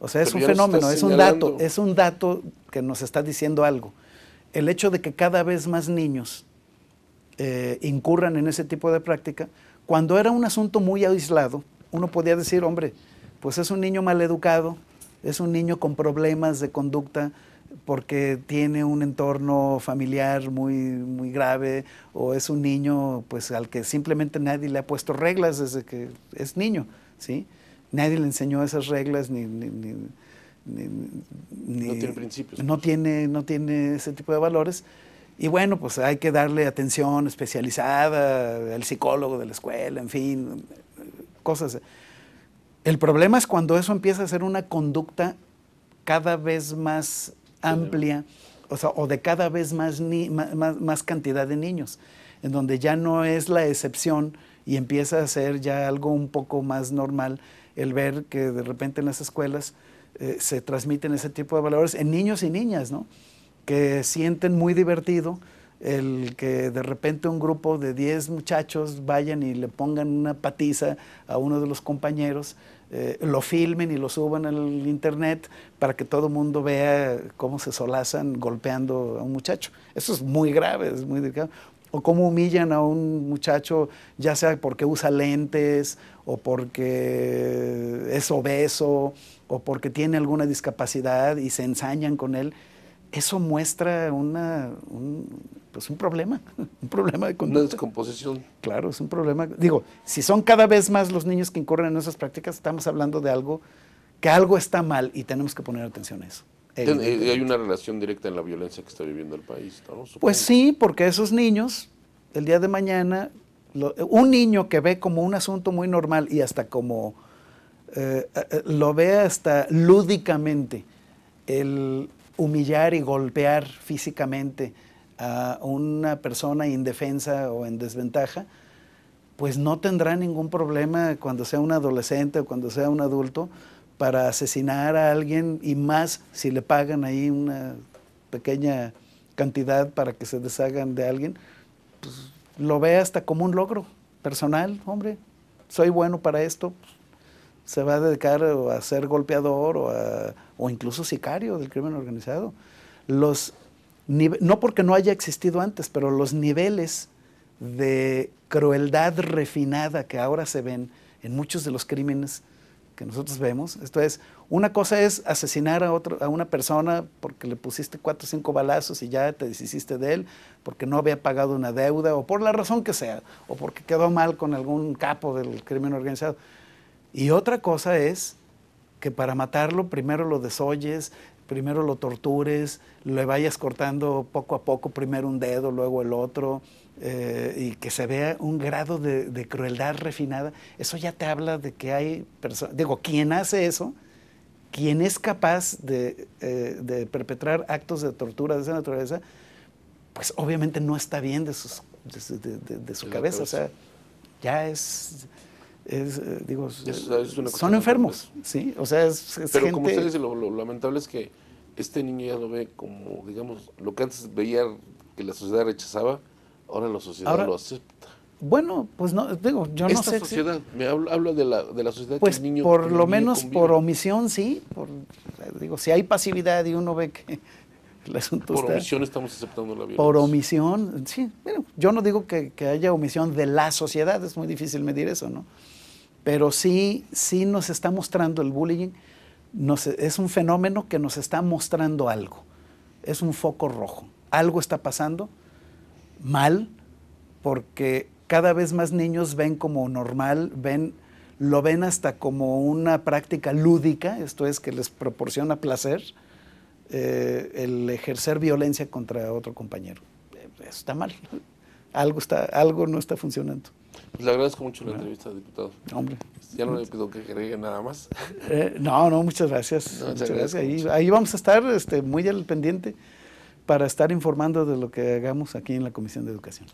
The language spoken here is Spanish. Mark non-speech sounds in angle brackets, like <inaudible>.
O sea, es un fenómeno, es un dato, es un dato que nos está diciendo algo. El hecho de que cada vez más niños eh, incurran en ese tipo de práctica, cuando era un asunto muy aislado, uno podía decir, hombre, pues es un niño mal educado, es un niño con problemas de conducta porque tiene un entorno familiar muy, muy grave o es un niño pues al que simplemente nadie le ha puesto reglas desde que es niño, ¿sí? Nadie le enseñó esas reglas ni... ni, no tiene principios. Pues. No tiene, ese tipo de valores. Y bueno, pues hay que darle atención especializada al psicólogo de la escuela, en fin, cosas. El problema es cuando eso empieza a ser una conducta cada vez más amplia, o sea, o de cada vez más, más, más, cantidad de niños, en donde ya no es la excepción y empieza a ser ya algo un poco más normal el ver que de repente en las escuelas eh, se transmiten ese tipo de valores en niños y niñas, ¿no? Que sienten muy divertido el que de repente un grupo de 10 muchachos vayan y le pongan una patiza a uno de los compañeros, eh, lo filmen y lo suban al internet para que todo el mundo vea cómo se solazan golpeando a un muchacho. Eso es muy grave, es muy delicado o cómo humillan a un muchacho, ya sea porque usa lentes, o porque es obeso, o porque tiene alguna discapacidad y se ensañan con él, eso muestra una, un, pues problema, <laughs> un problema de conducta. Una descomposición. Claro, es un problema. Digo, si son cada vez más los niños que incurren en esas prácticas, estamos hablando de algo, que algo está mal y tenemos que poner atención a eso. Eh, hay una relación directa en la violencia que está viviendo el país, Pues sí, porque esos niños, el día de mañana, un niño que ve como un asunto muy normal y hasta como eh, eh, lo ve hasta lúdicamente, el humillar y golpear físicamente a una persona indefensa o en desventaja, pues no tendrá ningún problema cuando sea un adolescente o cuando sea un adulto para asesinar a alguien y más si le pagan ahí una pequeña cantidad para que se deshagan de alguien, pues, lo ve hasta como un logro personal, hombre, soy bueno para esto, pues, se va a dedicar a ser golpeador o, o incluso sicario del crimen organizado. Los, no porque no haya existido antes, pero los niveles de crueldad refinada que ahora se ven en muchos de los crímenes que nosotros vemos. Esto es, una cosa es asesinar a, otro, a una persona porque le pusiste cuatro o cinco balazos y ya te deshiciste de él, porque no había pagado una deuda o por la razón que sea, o porque quedó mal con algún capo del crimen organizado. Y otra cosa es que para matarlo primero lo desoyes, primero lo tortures, le vayas cortando poco a poco, primero un dedo, luego el otro, eh, y que se vea un grado de, crueldad refinada, eso ya te habla de que hay personas, digo, quien hace eso, quien es capaz eh, de, perpetrar actos de tortura de esa naturaleza, pues obviamente no está bien de, sus, de su cabeza, o sea, ya es... Eh, digo, son enfermos, ¿sí? O sea, es, Pero como usted dice, lo, lamentable es que este niño ya lo ve como, digamos, lo que antes veía que la sociedad rechazaba, Ahora la sociedad lo acepta. Bueno, pues no, digo, yo no sé. sociedad, me hablo, hablo, de, la, de la sociedad pues que el niño, Por lo menos por omisión, sí. Por, digo, si hay pasividad y uno ve que <laughs> el asunto por está. Por omisión estamos aceptando la violencia. Por omisión, sí. Bueno, yo no digo que, que haya omisión de la sociedad, es muy difícil medir eso, ¿no? Pero sí, sí nos está mostrando el bullying, es un fenómeno que nos está mostrando algo. Es un foco rojo. Algo está pasando mal porque cada vez más niños ven como normal, ven, lo ven hasta como una práctica lúdica, esto es que les proporciona placer eh, el ejercer violencia contra otro compañero. Eso eh, está mal. Algo, está, algo no está funcionando. Pues le agradezco mucho la entrevista, diputado. Hombre. Ya no le pido que agregue nada más. Eh, no, no, muchas gracias. muchas gracias. Ahí, ahí, vamos a estar este, muy al pendiente para estar informando de lo que hagamos aquí en la Comisión de Educación.